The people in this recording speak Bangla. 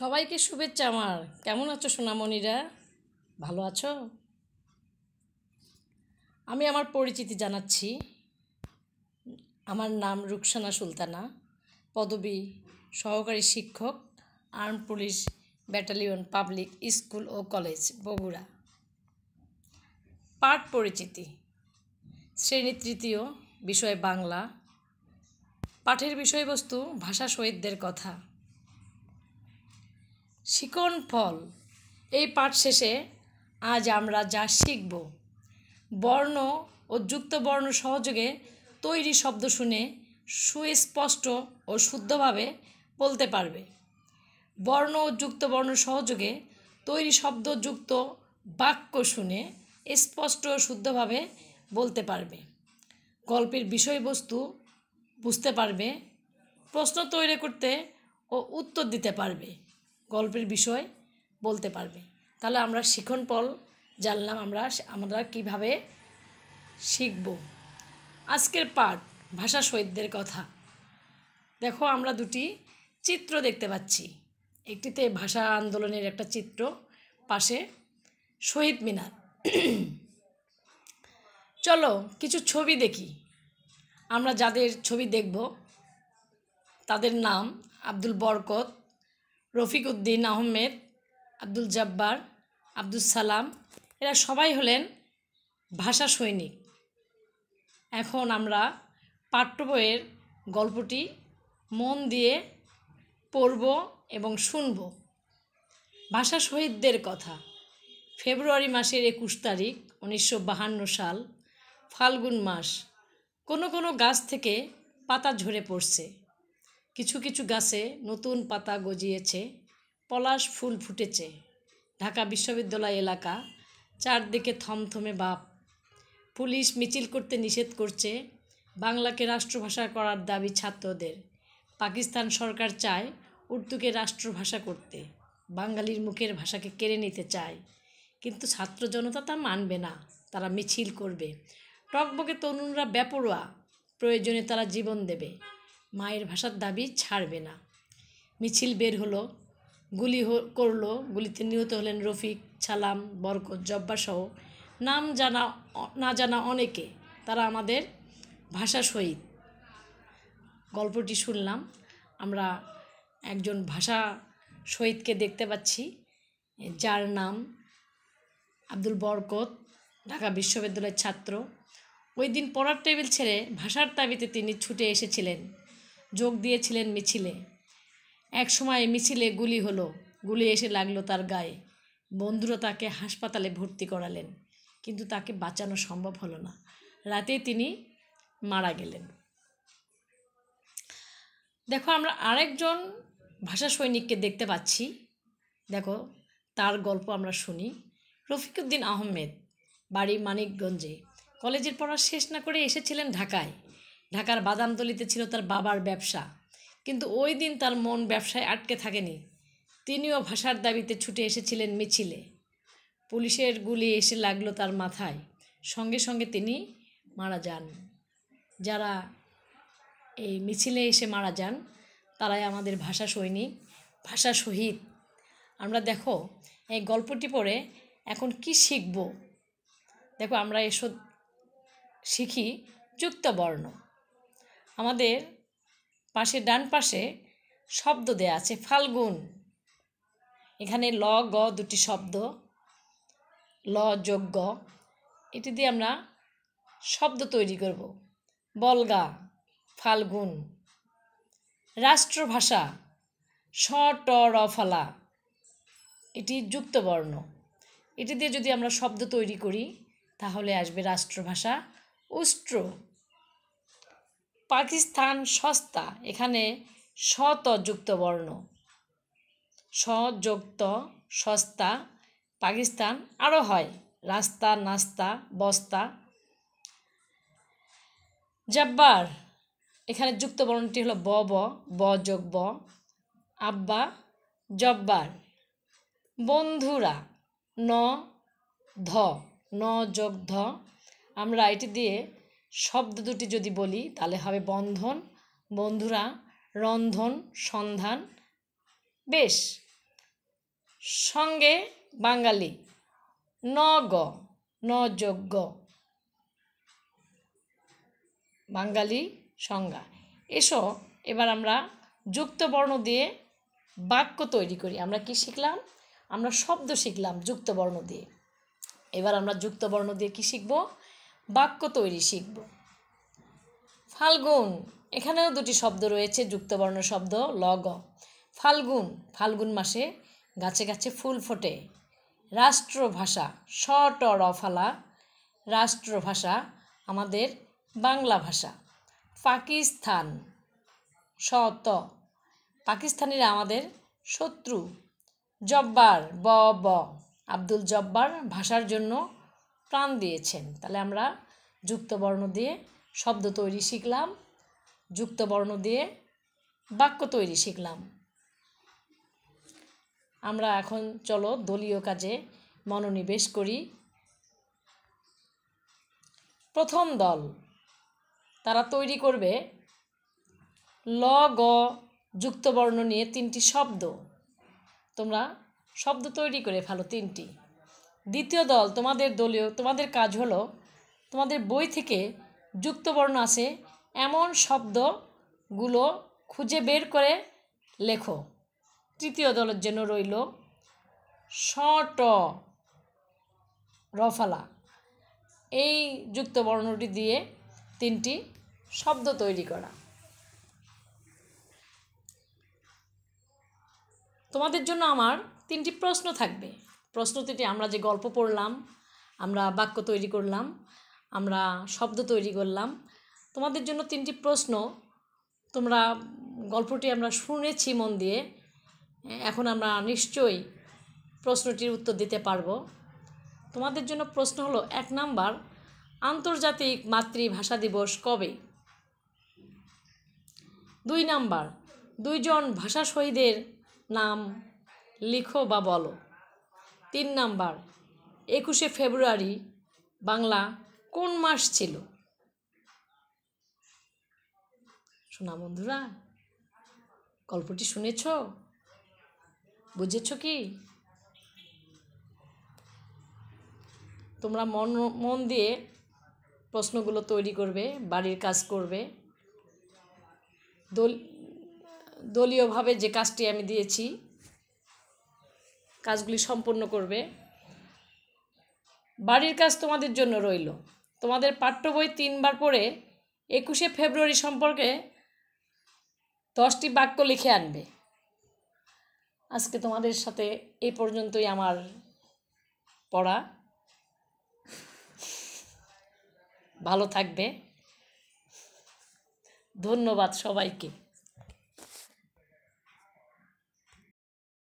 সবাইকে শুভেচ্ছা আমার কেমন আছো সোনামণিরা ভালো আছো আমি আমার পরিচিতি জানাচ্ছি আমার নাম রুকসানা সুলতানা পদবী সহকারী শিক্ষক arm police battalion public school ও কলেজ বগুড়া পাঠ পরিচিতি শ্রেণী তৃতীয় বিষয় বাংলা পাঠের বিষয়বস্তু ভাষা শহীদদের কথা শিকন ফল এই পাঠ শেষে আজ আমরা যা শিখব বর্ণ ও যুক্ত বর্ণ সহযোগে তৈরি শব্দ শুনে সুস্পষ্ট ও শুদ্ধভাবে বলতে পারবে বর্ণ ও যুক্ত বর্ণ সহযোগে তৈরি শব্দযুক্ত বাক্য শুনে স্পষ্ট ও শুদ্ধভাবে বলতে পারবে গল্পের বিষয়বস্তু বুঝতে পারবে প্রশ্ন তৈরি করতে ও উত্তর দিতে পারবে গল্পের বিষয় বলতে পারবে তাহলে আমরা শিখন পল জানলাম আমরা আমরা কিভাবে শিখব আজকের পাঠ ভাষা শহীদদের কথা দেখো আমরা দুটি চিত্র দেখতে পাচ্ছি একটিতে ভাষা আন্দোলনের একটা চিত্র পাশে শহীদ মিনার চলো কিছু ছবি দেখি আমরা যাদের ছবি দেখব তাদের নাম আব্দুল বরকত রফিক উদ্দিন আহমেদ আব্দুল জব্বার আব্দুল সালাম এরা সবাই হলেন ভাষা সৈনিক এখন আমরা পাঠ্য বইয়ের গল্পটি মন দিয়ে পড়ব এবং শুনব ভাষা শহীদদের কথা ফেব্রুয়ারি মাসের একুশ তারিখ উনিশশো সাল ফাল্গুন মাস কোনো কোনো গাছ থেকে পাতা ঝরে পড়ছে কিছু কিছু গাছে নতুন পাতা গজিয়েছে পলাশ ফুল ফুটেছে ঢাকা বিশ্ববিদ্যালয় এলাকা চারদিকে থমথমে বাপ পুলিশ মিছিল করতে নিষেধ করছে বাংলাকে রাষ্ট্রভাষা করার দাবি ছাত্রদের পাকিস্তান সরকার চায় উর্দুকে রাষ্ট্রভাষা করতে বাঙালির মুখের ভাষাকে কেড়ে নিতে চায় কিন্তু ছাত্র জনতা তা মানবে না তারা মিছিল করবে টকবকে তরুণরা বেপরোয়া প্রয়োজনে তারা জীবন দেবে মায়ের ভাষার দাবি ছাড়বে না মিছিল বের হলো গুলি করলো গুলিতে নিহত হলেন রফিক ছালাম বরকত জব্বাসহ নাম জানা না জানা অনেকে তারা আমাদের ভাষা শহীদ গল্পটি শুনলাম আমরা একজন ভাষা শহীদকে দেখতে পাচ্ছি যার নাম আব্দুল বরকত ঢাকা বিশ্ববিদ্যালয়ের ছাত্র ওই দিন পড়ার টেবিল ছেড়ে ভাষার তাবিতে তিনি ছুটে এসেছিলেন যোগ দিয়েছিলেন মিছিলে এক সময় মিছিলে গুলি হলো গুলি এসে লাগলো তার গায়ে বন্ধুরা তাকে হাসপাতালে ভর্তি করালেন কিন্তু তাকে বাঁচানো সম্ভব হলো না রাতেই তিনি মারা গেলেন দেখো আমরা আরেকজন ভাষা সৈনিককে দেখতে পাচ্ছি দেখো তার গল্প আমরা শুনি রফিকুদ্দিন আহমেদ বাড়ি মানিকগঞ্জে কলেজের পড়া শেষ না করে এসেছিলেন ঢাকায় ঢাকার বাদামতলিতে ছিল তার বাবার ব্যবসা কিন্তু ওই দিন তার মন ব্যবসায় আটকে থাকেনি তিনিও ভাষার দাবিতে ছুটে এসেছিলেন মিছিলে পুলিশের গুলি এসে লাগলো তার মাথায় সঙ্গে সঙ্গে তিনি মারা যান যারা এই মিছিলে এসে মারা যান তারাই আমাদের ভাষা সৈনিক ভাষা শহীদ আমরা দেখো এই গল্পটি পড়ে এখন কি শিখব দেখো আমরা এসব শিখি যুক্তবর্ণ আমাদের পাশে ডান পাশে শব্দ দেয়া আছে ফাল্গুন এখানে ল গ দুটি শব্দ ল যজ্ঞ এটি দিয়ে আমরা শব্দ তৈরি করব বলগা ফাল্গুন রাষ্ট্রভাষা স ট র ফলা এটি যুক্তবর্ণ এটি দিয়ে যদি আমরা শব্দ তৈরি করি তাহলে আসবে রাষ্ট্রভাষা উষ্ট্র পাকিস্তান সস্তা এখানে শত যুক্ত বর্ণ সযুক্ত সস্তা পাকিস্তান আরও হয় রাস্তা নাস্তা বস্তা জব্বার এখানে যুক্ত বর্ণটি হলো ব ব ব যোগ ব আব্বা জব্বার বন্ধুরা ন ধ ন যোগ ধ আমরা এটি দিয়ে শব্দ দুটি যদি বলি তাহলে হবে বন্ধন বন্ধুরা রন্ধন সন্ধান বেশ সঙ্গে বাঙালি নগ নযোগ্য বাঙালি সংজ্ঞা এসো এবার আমরা যুক্ত বর্ণ দিয়ে বাক্য তৈরি করি আমরা কি শিখলাম আমরা শব্দ শিখলাম যুক্ত বর্ণ দিয়ে এবার আমরা যুক্ত বর্ণ দিয়ে কি শিখব বাক্য তৈরি শিখব ফাল্গুন এখানেও দুটি শব্দ রয়েছে যুক্তবর্ণ শব্দ লগ ফাল্গুন ফাল্গুন মাসে গাছে গাছে ফুল ফোটে রাষ্ট্রভাষা স ট ফালা রাষ্ট্রভাষা আমাদের বাংলা ভাষা পাকিস্তান শত পাকিস্তানিরা আমাদের শত্রু জব্বার ব ব আব্দুল জব্বার ভাষার জন্য প্রাণ দিয়েছেন তাহলে আমরা যুক্তবর্ণ দিয়ে শব্দ তৈরি শিখলাম যুক্তবর্ণ দিয়ে বাক্য তৈরি শিখলাম আমরা এখন চলো দলীয় কাজে মনোনিবেশ করি প্রথম দল তারা তৈরি করবে ল গ যুক্তবর্ণ নিয়ে তিনটি শব্দ তোমরা শব্দ তৈরি করে ফেলো তিনটি দ্বিতীয় দল তোমাদের দলীয় তোমাদের কাজ হলো তোমাদের বই থেকে যুক্তবর্ণ আছে এমন শব্দগুলো খুঁজে বের করে লেখো তৃতীয় দলের জন্য রইল ট রফালা এই যুক্ত বর্ণটি দিয়ে তিনটি শব্দ তৈরি করা তোমাদের জন্য আমার তিনটি প্রশ্ন থাকবে প্রশ্নটিতে আমরা যে গল্প পড়লাম আমরা বাক্য তৈরি করলাম আমরা শব্দ তৈরি করলাম তোমাদের জন্য তিনটি প্রশ্ন তোমরা গল্পটি আমরা শুনেছি মন দিয়ে এখন আমরা নিশ্চয়ই প্রশ্নটির উত্তর দিতে পারব তোমাদের জন্য প্রশ্ন হলো এক নাম্বার আন্তর্জাতিক মাতৃভাষা দিবস কবে দুই নাম্বার দুইজন ভাষা শহীদের নাম লিখো বা বলো তিন নাম্বার একুশে ফেব্রুয়ারি বাংলা কোন মাস ছিল শোনা বন্ধুরা গল্পটি শুনেছ বুঝেছ কি তোমরা মন মন দিয়ে প্রশ্নগুলো তৈরি করবে বাড়ির কাজ করবে দল দলীয়ভাবে যে কাজটি আমি দিয়েছি কাজগুলি সম্পন্ন করবে বাড়ির কাজ তোমাদের জন্য রইল তোমাদের পাঠ্য বই তিনবার পড়ে একুশে ফেব্রুয়ারি সম্পর্কে দশটি বাক্য লিখে আনবে আজকে তোমাদের সাথে এই পর্যন্তই আমার পড়া ভালো থাকবে ধন্যবাদ সবাইকে